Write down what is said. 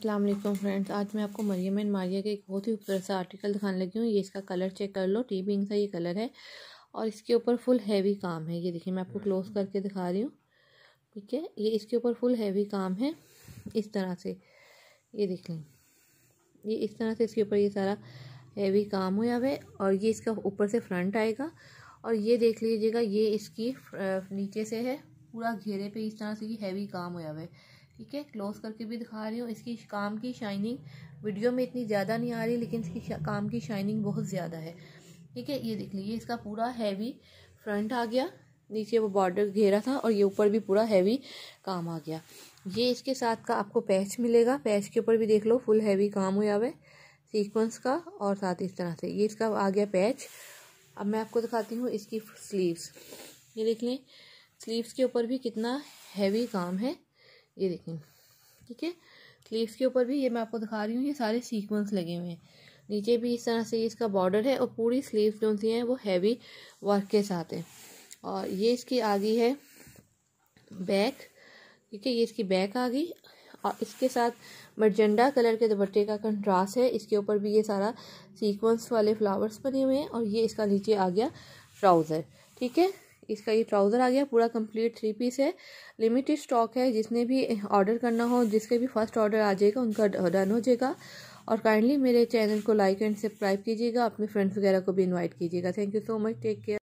अल्लाम फ्रेंड्स आज मैं आपको मरियम एंड मारिया के एक बहुत ही खूबसूरत सा आर्टिकल दिखाने लगी हूँ ये इसका कलर चेक कर लो टी बिंग सा ये कलर है और इसके ऊपर फुल हैवी काम है ये देखिए मैं आपको हम्म। क्लोज करके दिखा रही हूँ ठीक है ये इसके ऊपर फुल हैवी काम है इस तरह से ये देख लें ये इस तरह से इसके ऊपर ये सारा हैवी काम हुआ है और ये इसका ऊपर से फ्रंट आएगा और ये देख लीजिएगा ये इसकी नीचे से है पूरा घेरे पे इस तरह से ये हैवी काम हुआ है ठीक है क्लोज करके भी दिखा रही हूँ इसकी काम की शाइनिंग वीडियो में इतनी ज़्यादा नहीं आ रही लेकिन इसकी काम की शाइनिंग बहुत ज़्यादा है ठीक है ये देख लीजिए इसका पूरा हैवी फ्रंट आ गया नीचे वो बॉर्डर घेरा था और ये ऊपर भी पूरा हैवी काम आ गया ये इसके साथ का आपको पैच मिलेगा पैच के ऊपर भी देख लो फुल हैवी काम हुआ हुआ है सीक्वेंस का और साथ इस तरह से ये इसका आ गया पैच अब मैं आपको दिखाती हूँ इसकी स्लीव्स ये देख लें स्लीव्स के ऊपर भी कितना हैवी काम है ये देखें ठीक है स्लीव्स के ऊपर भी ये मैं आपको दिखा रही हूँ ये सारे सीक्वेंस लगे हुए हैं नीचे भी इस तरह से इसका बॉर्डर है और पूरी स्लीव जो सी हैं वो हैवी वर्क के साथ है और ये इसकी आ गई है बैक ठीक है ये इसकी बैक आ गई और इसके साथ मरजेंडा कलर के दुपट्टे का कंट्रास्ट है इसके ऊपर भी ये सारा सीक्वेंस वाले फ्लावर्स बने हुए हैं और ये इसका नीचे आ गया ट्राउज़र ठीक है इसका ये ट्राउज़र आ गया पूरा कंप्लीट थ्री पीस है लिमिटेड स्टॉक है जिसने भी ऑर्डर करना हो जिसके भी फर्स्ट ऑर्डर आ जाएगा उनका डन हो जाएगा और काइंडली मेरे चैनल को लाइक एंड सब्सक्राइब कीजिएगा अपने फ्रेंड्स वगैरह को भी इनवाइट कीजिएगा thank you so much take care